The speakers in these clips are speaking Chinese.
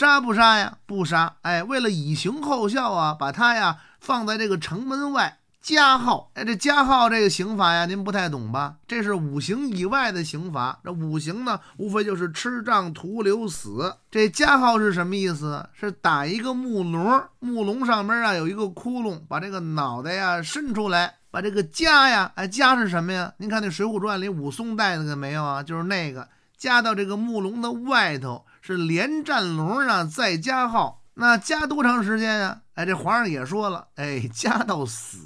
杀不杀呀？不杀，哎，为了以形后效啊，把他呀放在这个城门外加号。哎，这加号这个刑罚呀，您不太懂吧？这是五行以外的刑罚。这五行呢，无非就是吃杖徒留、死。这加号是什么意思？是打一个木笼，木笼上面啊有一个窟窿，把这个脑袋呀伸出来，把这个枷呀，哎，枷是什么呀？您看那《水浒传》里武松带那个没有啊？就是那个枷到这个木笼的外头。是连战龙啊，再加号，那加多长时间呀？哎，这皇上也说了，哎，加到死。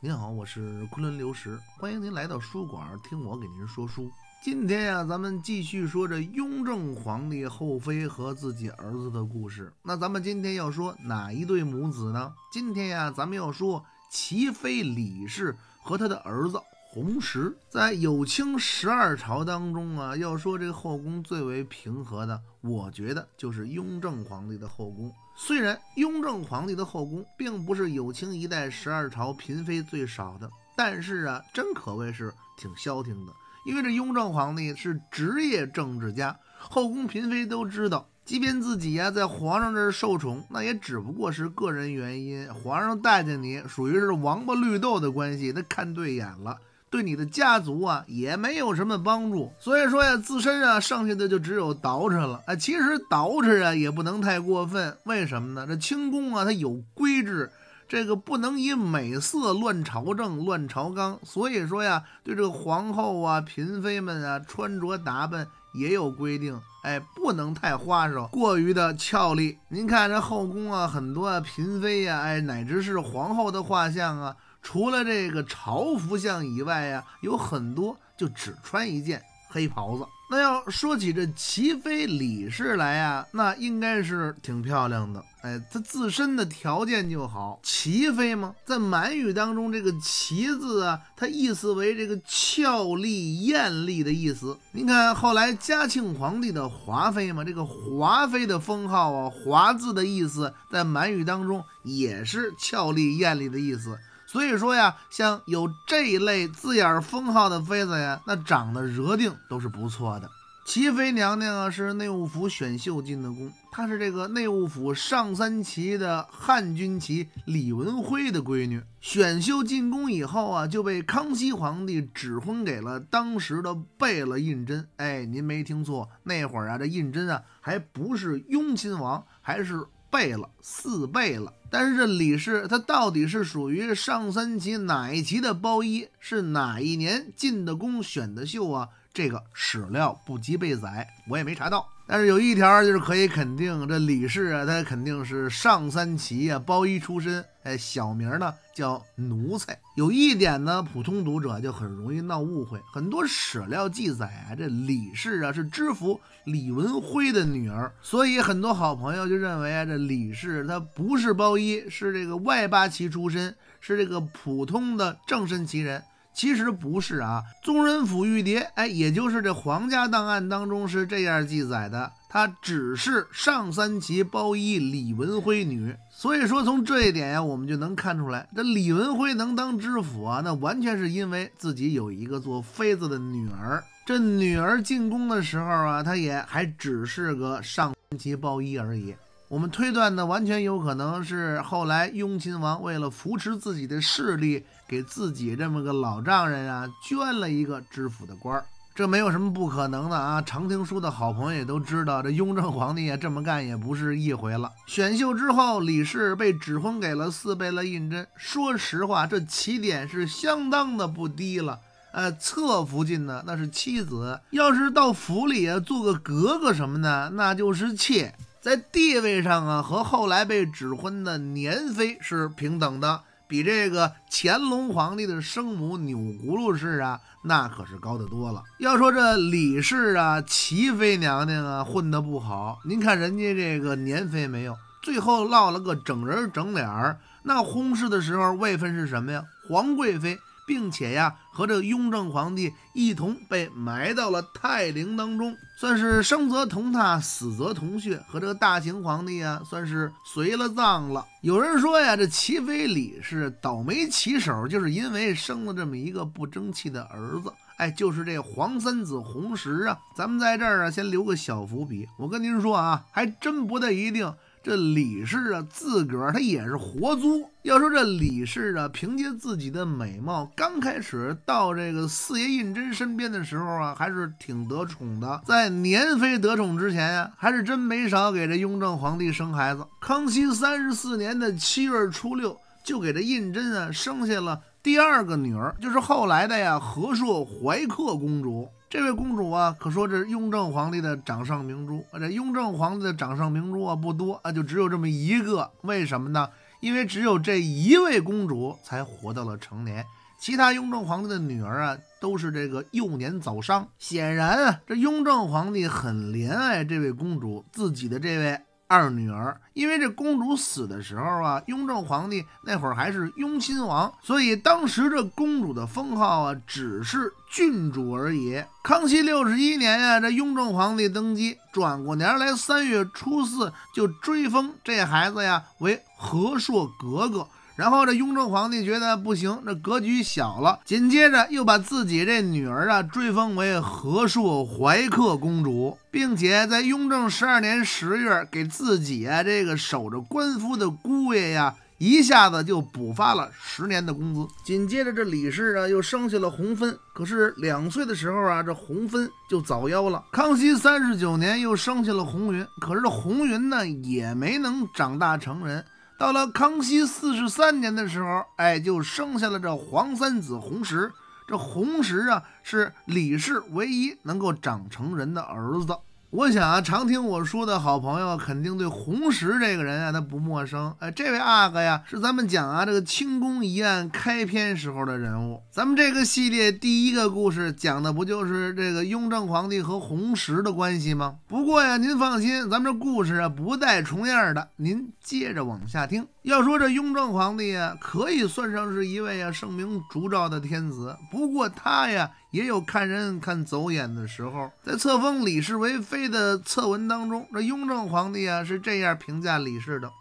您好，我是昆仑流石，欢迎您来到书馆听我给您说书。今天呀，咱们继续说这雍正皇帝后妃和自己儿子的故事。那咱们今天要说哪一对母子呢？今天呀，咱们要说齐妃李氏和他的儿子。同时，在有清十二朝当中啊，要说这后宫最为平和的，我觉得就是雍正皇帝的后宫。虽然雍正皇帝的后宫并不是有清一代十二朝嫔妃最少的，但是啊，真可谓是挺消停的。因为这雍正皇帝是职业政治家，后宫嫔妃都知道，即便自己呀在皇上这儿受宠，那也只不过是个人原因，皇上待见你属于是王八绿豆的关系，那看对眼了。对你的家族啊也没有什么帮助，所以说呀，自身啊剩下的就只有捯饬了啊。其实捯饬啊也不能太过分，为什么呢？这清宫啊它有规制，这个不能以美色乱朝政、乱朝纲。所以说呀，对这个皇后啊、嫔妃们啊穿着打扮也有规定，哎，不能太花哨，过于的俏丽。您看这后宫啊，很多嫔妃呀，哎，乃至是皇后的画像啊。除了这个朝服像以外啊，有很多就只穿一件黑袍子。那要说起这齐妃李氏来啊，那应该是挺漂亮的。哎，她自身的条件就好。齐妃吗？在满语当中，这个“齐”字啊，它意思为这个俏丽艳丽的意思。您看，后来嘉庆皇帝的华妃嘛，这个华妃的封号啊，“华”字的意思在满语当中也是俏丽艳丽的意思。所以说呀，像有这类字眼封号的妃子呀，那长得惹定都是不错的。齐妃娘娘啊，是内务府选秀进的宫，她是这个内务府上三旗的汉军旗李文辉的闺女。选秀进宫以后啊，就被康熙皇帝指婚给了当时的贝勒胤禛。哎，您没听错，那会儿啊，这胤禛啊还不是雍亲王，还是。倍了四倍了，但是这李氏他到底是属于上三旗哪一旗的包衣？是哪一年进的宫选的秀啊？这个史料不及被载，我也没查到。但是有一条就是可以肯定，这李氏啊，他肯定是上三旗啊，包衣出身。哎，小名呢叫奴才。有一点呢，普通读者就很容易闹误会。很多史料记载啊，这李氏啊是知府李文辉的女儿，所以很多好朋友就认为啊，这李氏她不是包衣，是这个外八旗出身，是这个普通的正身旗人。其实不是啊，宗人府玉蝶，哎，也就是这皇家档案当中是这样记载的，她只是上三旗包衣李文辉女。所以说，从这一点呀，我们就能看出来，这李文辉能当知府啊，那完全是因为自己有一个做妃子的女儿。这女儿进宫的时候啊，她也还只是个上三旗包衣而已。我们推断呢，完全有可能是后来雍亲王为了扶持自己的势力。给自己这么个老丈人啊，捐了一个知府的官儿，这没有什么不可能的啊。常听书的好朋友也都知道，这雍正皇帝也这么干也不是一回了。选秀之后，李氏被指婚给了四贝勒胤禛。说实话，这起点是相当的不低了。呃，侧福晋呢，那是妻子；要是到府里啊，做个格格什么的，那就是妾，在地位上啊，和后来被指婚的年妃是平等的。比这个乾隆皇帝的生母钮祜禄氏啊，那可是高得多了。要说这李氏啊、齐妃娘娘啊，混得不好。您看人家这个年妃没有，最后落了个整人整脸儿。那轰逝的时候位分是什么呀？皇贵妃。并且呀，和这个雍正皇帝一同被埋到了泰陵当中，算是生则同榻，死则同穴，和这个大清皇帝啊，算是随了葬了。有人说呀，这齐妃李氏倒霉起手，就是因为生了这么一个不争气的儿子，哎，就是这皇三子弘时啊。咱们在这儿啊，先留个小伏笔，我跟您说啊，还真不太一定。这李氏啊，自个儿她也是活租。要说这李氏啊，凭借自己的美貌，刚开始到这个四爷胤禛身边的时候啊，还是挺得宠的。在年妃得宠之前呀，还是真没少给这雍正皇帝生孩子。康熙三十四年的七月初六，就给这胤禛啊生下了第二个女儿，就是后来的呀和硕怀克公主。这位公主啊，可说这雍正皇帝的掌上明珠。这雍正皇帝的掌上明珠啊，不多啊，就只有这么一个。为什么呢？因为只有这一位公主才活到了成年，其他雍正皇帝的女儿啊，都是这个幼年早殇。显然啊，这雍正皇帝很怜爱这位公主，自己的这位。二女儿，因为这公主死的时候啊，雍正皇帝那会儿还是雍亲王，所以当时这公主的封号啊只是郡主而已。康熙六十一年呀，这雍正皇帝登基，转过年来三月初四就追封这孩子呀为和硕格格。然后这雍正皇帝觉得不行，这格局小了。紧接着又把自己这女儿啊追封为和硕怀克公主，并且在雍正十二年十月给自己啊这个守着官夫的姑爷呀，一下子就补发了十年的工资。紧接着这李氏啊又生下了红芬，可是两岁的时候啊这红芬就早夭了。康熙三十九年又生下了红云，可是红云呢也没能长大成人。到了康熙四十三年的时候，哎，就生下了这皇三子弘时。这弘时啊，是李氏唯一能够长成人的儿子。我想啊，常听我说的好朋友肯定对红石这个人啊，他不陌生。哎，这位阿哥呀，是咱们讲啊这个清宫一案开篇时候的人物。咱们这个系列第一个故事讲的不就是这个雍正皇帝和红石的关系吗？不过呀，您放心，咱们这故事啊不带重样的，您接着往下听。要说这雍正皇帝啊，可以算上是一位啊盛名烛照的天子。不过他呀，也有看人看走眼的时候。在册封李氏为妃的册文当中，这雍正皇帝啊是这样评价李氏的：“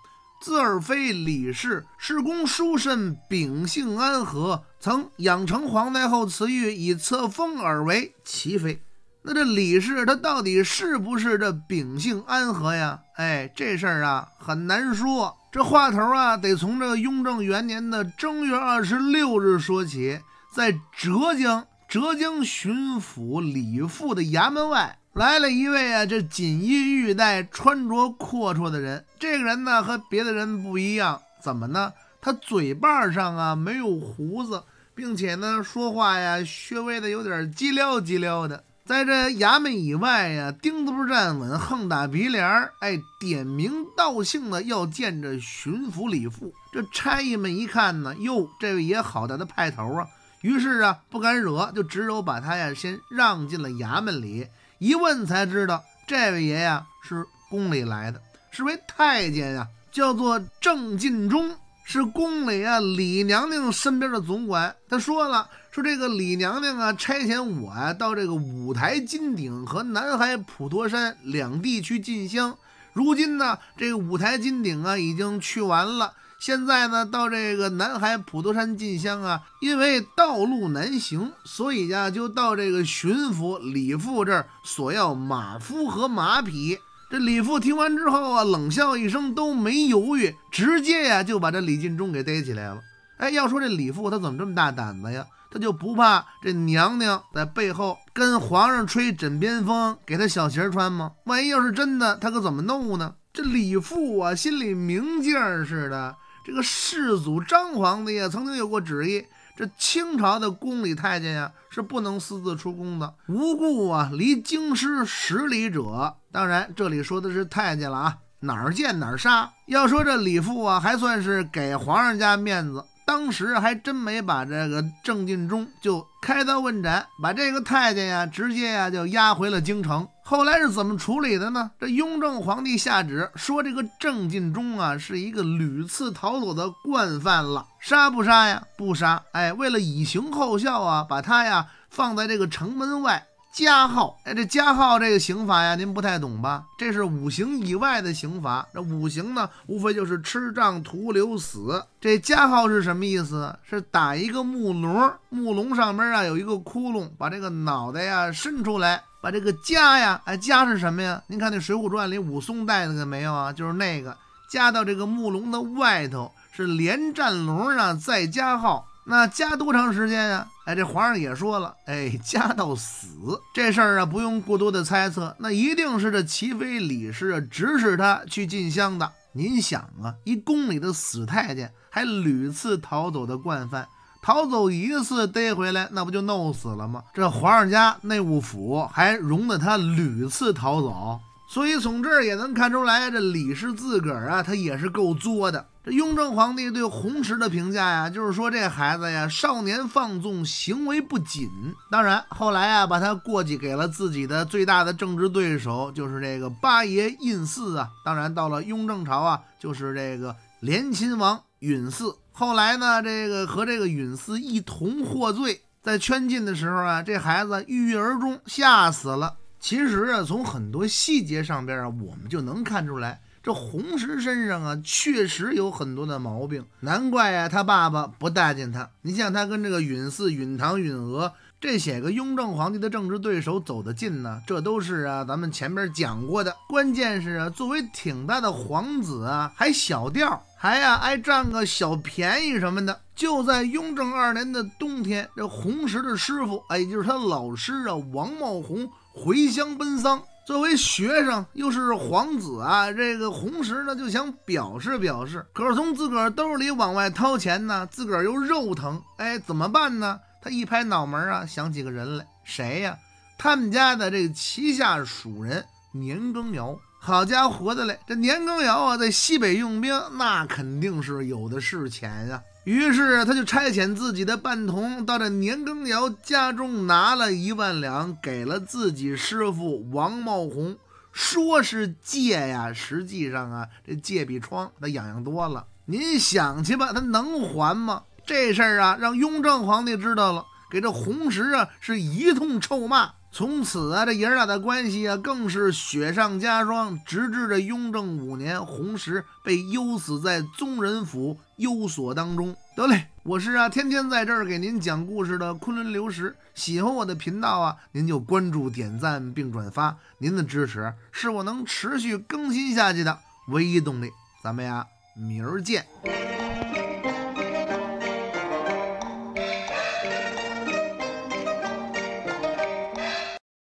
自尔妃李氏，是公淑慎，秉性安和，曾养成皇太后慈谕，以册封尔为齐妃。”那这李氏他到底是不是这秉性安和呀？哎，这事儿啊很难说。这话头啊得从这雍正元年的正月二十六日说起，在浙江浙江巡抚李富的衙门外来了一位啊这锦衣玉带穿着阔绰的人。这个人呢和别的人不一样，怎么呢？他嘴巴上啊没有胡子，并且呢说话呀稍微的有点叽撩叽撩的。在这衙门以外呀，钉子不站稳，横打鼻梁儿，哎，点名道姓的要见这巡抚李富。这差役们一看呢，哟，这位爷好大的派头啊！于是啊，不敢惹，就只有把他呀先让进了衙门里。一问才知道，这位爷呀是宫里来的，是位太监呀，叫做郑进忠。是宫里啊，李娘娘身边的总管，他说了说这个李娘娘啊，差遣我啊到这个五台金顶和南海普陀山两地去进香。如今呢，这个五台金顶啊已经去完了，现在呢到这个南海普陀山进香啊，因为道路难行，所以呀就到这个巡抚李富这儿索要马夫和马匹。这李富听完之后啊，冷笑一声，都没犹豫，直接呀就把这李进忠给逮起来了。哎，要说这李富他怎么这么大胆子呀？他就不怕这娘娘在背后跟皇上吹枕边风，给他小鞋穿吗？万一要是真的，他可怎么弄呢？这李富啊，心里明镜似的。这个世祖张皇帝啊，曾经有过旨意。这清朝的宫里太监呀，是不能私自出宫的。无故啊，离京师十里者，当然这里说的是太监了啊，哪儿见哪儿杀。要说这李富啊，还算是给皇上家面子。当时还真没把这个郑进忠就开刀问斩，把这个太监呀直接呀就押回了京城。后来是怎么处理的呢？这雍正皇帝下旨说，这个郑进忠啊是一个屡次逃走的惯犯了，杀不杀呀？不杀。哎，为了以刑后效啊，把他呀放在这个城门外。加号，哎，这加号这个刑罚呀，您不太懂吧？这是五行以外的刑罚。这五行呢，无非就是吃杖徒留、死。这加号是什么意思？是打一个木笼，木笼上面啊有一个窟窿，把这个脑袋呀伸出来，把这个加呀，哎，加是什么呀？您看那《水浒传》里武松带那个没有啊？就是那个加到这个木笼的外头，是连战笼啊，再加号。那加多长时间呀？哎，这皇上也说了，哎，加到死。这事儿啊，不用过多的猜测，那一定是这齐妃李氏啊指使他去进香的。您想啊，一宫里的死太监，还屡次逃走的惯犯，逃走一次逮回来，那不就弄死了吗？这皇上家内务府还容得他屡次逃走，所以从这儿也能看出来，这李氏自个儿啊，他也是够作的。这雍正皇帝对弘时的评价呀，就是说这孩子呀，少年放纵，行为不谨。当然，后来呀，把他过继给了自己的最大的政治对手，就是这个八爷胤祀啊。当然，到了雍正朝啊，就是这个连亲王允嗣。后来呢，这个和这个允嗣一同获罪，在圈禁的时候啊，这孩子郁郁而终，吓死了。其实啊，从很多细节上边啊，我们就能看出来。这红石身上啊，确实有很多的毛病，难怪呀他爸爸不待见他。你像他跟这个允祀、允堂、允娥这些个雍正皇帝的政治对手走得近呢，这都是啊咱们前面讲过的。关键是啊，作为挺大的皇子啊，还小调，还呀爱占个小便宜什么的。就在雍正二年的冬天，这红石的师傅哎，就是他老师啊王茂宏回乡奔丧。作为学生，又是皇子啊，这个红石呢就想表示表示，可是从自个儿兜里往外掏钱呢，自个儿又肉疼，哎，怎么办呢？他一拍脑门啊，想起个人来，谁呀？他们家的这个旗下属人年羹尧，好家伙的嘞，这年羹尧啊在西北用兵，那肯定是有的是钱呀。于是他就差遣自己的伴童到这年羹尧家中拿了一万两，给了自己师傅王茂宏，说是借呀，实际上啊这借比窗那痒痒多了。您想去吧，他能还吗？这事儿啊，让雍正皇帝知道了，给这红石啊是一通臭骂。从此啊，这爷俩的关系啊，更是雪上加霜，直至这雍正五年，弘时被幽死在宗人府幽所当中。得嘞，我是啊，天天在这儿给您讲故事的昆仑流石。喜欢我的频道啊，您就关注、点赞并转发。您的支持是我能持续更新下去的唯一动力。咱们呀，明儿见。